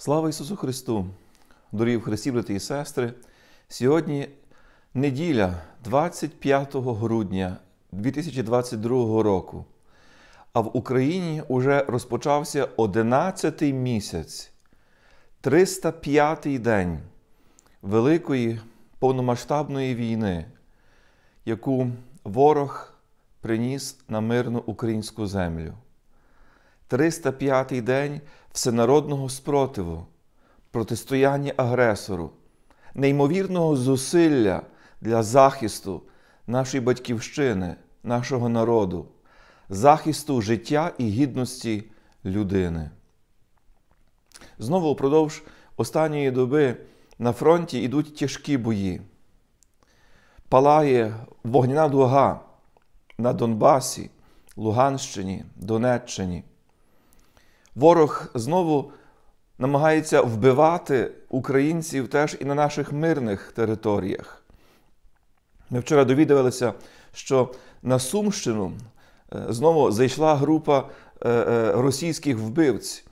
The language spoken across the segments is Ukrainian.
Слава Ісусу Христу! Дорогі в Христі, брати і сестри! Сьогодні неділя 25 грудня 2022 року, а в Україні вже розпочався 11-й місяць, 305-й день Великої повномасштабної війни, яку ворог приніс на мирну українську землю. 305-й день всенародного спротиву, протистояння агресору, неймовірного зусилля для захисту нашої батьківщини, нашого народу, захисту життя і гідності людини. Знову впродовж останньої доби на фронті йдуть тяжкі бої. Палає вогняна дуга на Донбасі, Луганщині, Донеччині. Ворог знову намагається вбивати українців теж і на наших мирних територіях. Ми вчора довідувалися, що на Сумщину е, знову зайшла група е, е, російських вбивць,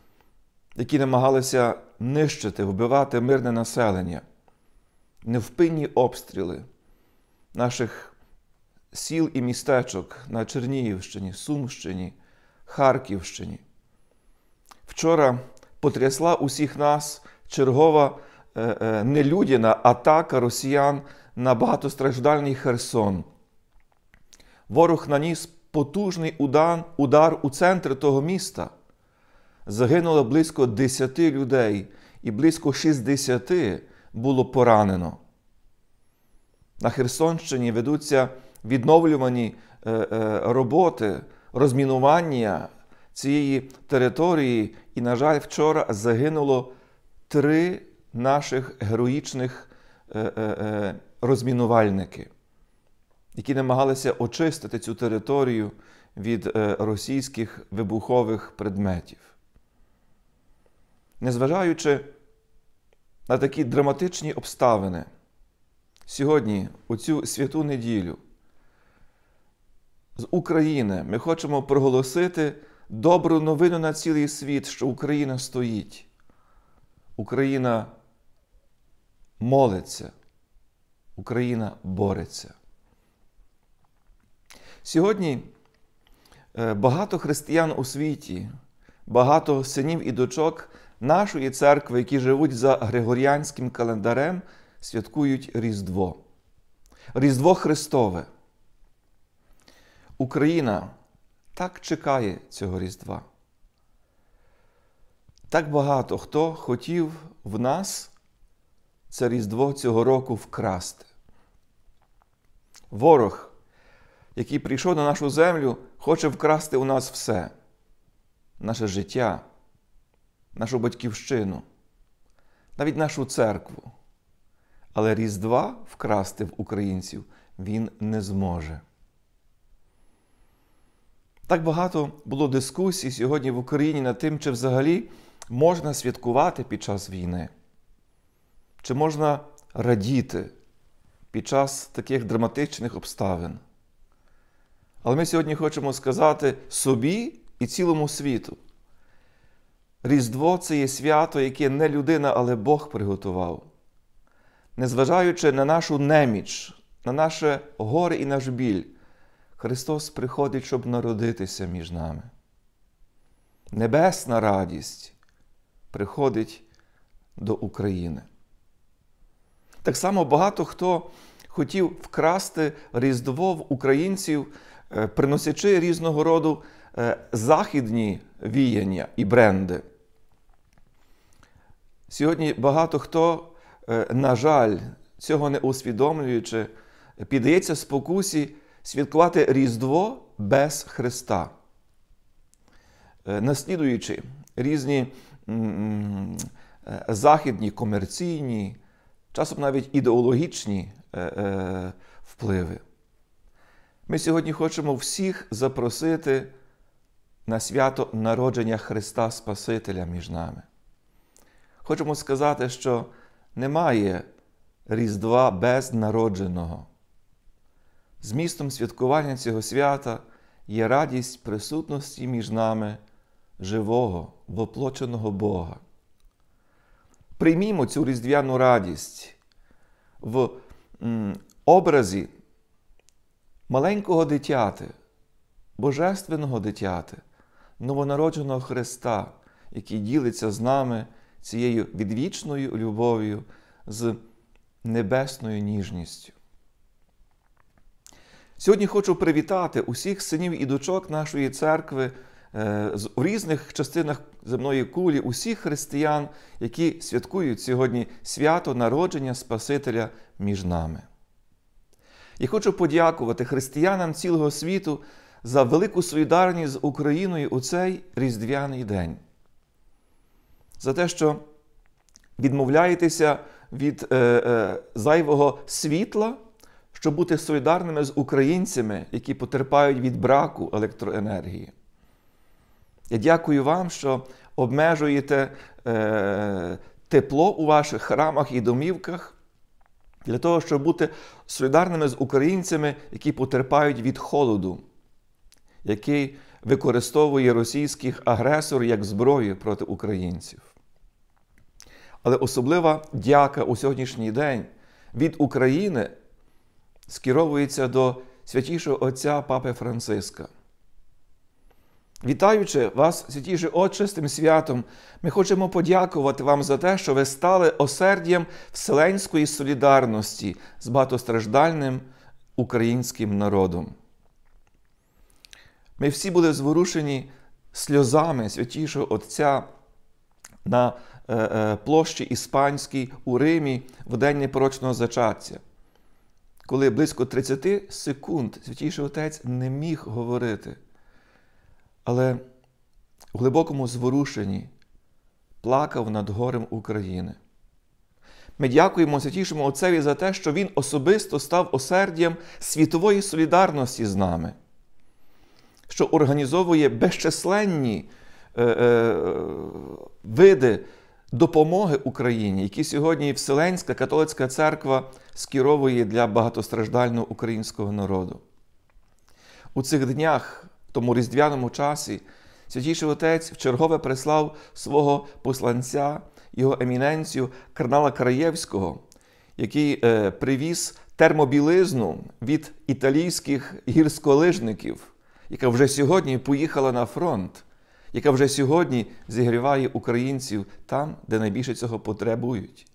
які намагалися нищити, вбивати мирне населення. Невпинні обстріли наших сіл і містечок на Чернігівщині, Сумщині, Харківщині. Вчора потрясла усіх нас чергова е, е, нелюдяна атака росіян на багатостраждальний Херсон. Ворог наніс потужний удар, удар у центр того міста. Загинуло близько 10 людей, і близько 60 було поранено. На Херсонщині ведуться відновлювані е, роботи, розмінування цієї території. І, на жаль, вчора загинуло три наших героїчних е, е, е, розмінувальники, які намагалися очистити цю територію від російських вибухових предметів. Незважаючи на такі драматичні обставини, сьогодні, у цю святу неділю, з України ми хочемо проголосити добру новину на цілий світ, що Україна стоїть, Україна молиться, Україна бореться. Сьогодні е, багато християн у світі, багато синів і дочок нашої церкви, які живуть за Григоріанським календарем, святкують Різдво. Різдво Христове. Україна так чекає цього Різдва. Так багато хто хотів в нас це Різдво цього року вкрасти. Ворог, який прийшов на нашу землю, хоче вкрасти у нас все, наше життя, нашу батьківщину, навіть нашу церкву. Але Різдва вкрасти в українців він не зможе. Так багато було дискусій сьогодні в Україні над тим, чи взагалі можна святкувати під час війни, чи можна радіти під час таких драматичних обставин. Але ми сьогодні хочемо сказати собі і цілому світу. Різдво це є свято, яке не людина, але Бог приготував, незважаючи на нашу неміч, на наше горе і наш біль. Христос приходить, щоб народитися між нами. Небесна радість приходить до України. Так само багато хто хотів вкрасти Різдво в українців, е, приносячи різного роду е, західні віяння і бренди. Сьогодні багато хто, е, на жаль, цього не усвідомлюючи, піддається спокусі святкувати Різдво без Христа, е, наслідуючи різні е, західні, комерційні, часом навіть ідеологічні е, впливи. Ми сьогодні хочемо всіх запросити на свято народження Христа Спасителя між нами. Хочемо сказати, що немає Різдва без народженого. Змістом святкування цього свята є радість присутності між нами живого, воплоченого Бога. Приймімо цю різдвяну радість в образі маленького дитяти, божественного дитяти, новонародженого Христа, який ділиться з нами цією відвічною любов'ю з небесною ніжністю. Сьогодні хочу привітати усіх синів і дочок нашої церкви е, з у різних частинах земної кулі, усіх християн, які святкують сьогодні свято народження Спасителя між нами. І хочу подякувати християнам цілого світу за велику солідарність з Україною у цей різдвяний день, за те, що відмовляєтеся від е, е, зайвого світла щоб бути солідарними з українцями, які потерпають від браку електроенергії. Я дякую вам, що обмежуєте е, тепло у ваших храмах і домівках для того, щоб бути солідарними з українцями, які потерпають від холоду, який використовує російських агресор як зброю проти українців. Але особлива дяка у сьогоднішній день від України скеровується до святішого Отця Папи Франциска. Вітаючи вас, святіше Отче, з тим святом, ми хочемо подякувати вам за те, що ви стали осердям вселенської солідарності з багатостраждальним українським народом. Ми всі були зворушені сльозами святішого Отця на е, е, площі Іспанській у Римі в день непорочного зачаття коли близько 30 секунд Святійший Отець не міг говорити. Але в глибокому зворушенні плакав над горем України. Ми дякуємо Святійшому Отцеві за те, що Він особисто став осердям світової солідарності з нами, що організовує безчисленні е, е, види допомоги Україні, які сьогодні Вселенська католицька церква скеровує для багатостраждального українського народу. У цих днях, в тому різдвяному часі, святійший отець вчергове прислав свого посланця, його еміненцію Карнала Краєвського, який е, привіз термобілизну від італійських гірськолижників, яка вже сьогодні поїхала на фронт яка вже сьогодні зігріває українців там, де найбільше цього потребують.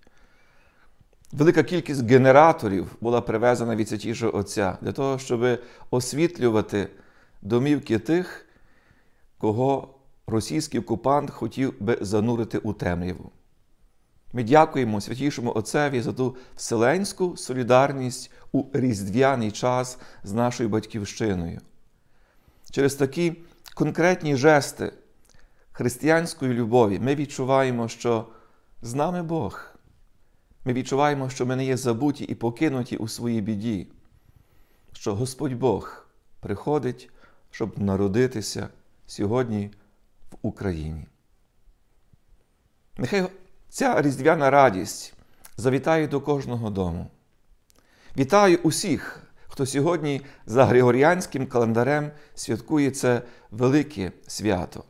Велика кількість генераторів була привезена від Святішого Отця для того, щоб освітлювати домівки тих, кого російський окупант хотів би занурити у темряву. Ми дякуємо святішому Отцеві за ту вселенську солідарність у різдвяний час з нашою батьківщиною. Через такі конкретні жести християнської любові ми відчуваємо, що з нами Бог. Ми відчуваємо, що ми не є забуті і покинуті у своїй біді, що Господь Бог приходить, щоб народитися сьогодні в Україні. Нехай ця різдвяна радість завітає до кожного дому. Вітаю усіх, хто сьогодні за Григоріанським календарем святкує це велике свято.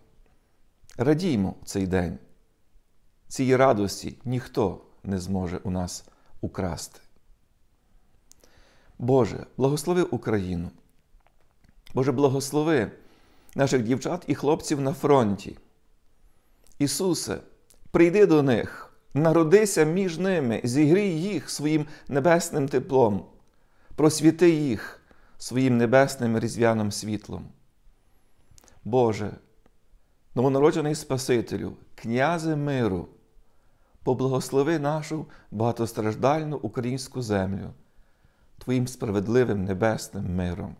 Радіймо цей день. Цієї радості ніхто не зможе у нас украсти. Боже, благослови Україну. Боже, благослови наших дівчат і хлопців на фронті. Ісусе, прийди до них, народися між ними, зігрій їх своїм небесним теплом, просвіти їх своїм небесним різдвяним світлом. Боже, новонароджений Спасителю, князе миру, поблагослови нашу багатостраждальну українську землю Твоїм справедливим небесним миром.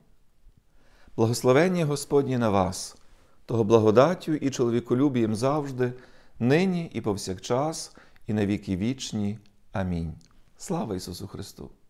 Благословення Господні на вас, того благодаттю і чоловіколюбієм завжди, нині і повсякчас, і на віки вічні. Амінь. Слава Ісусу Христу!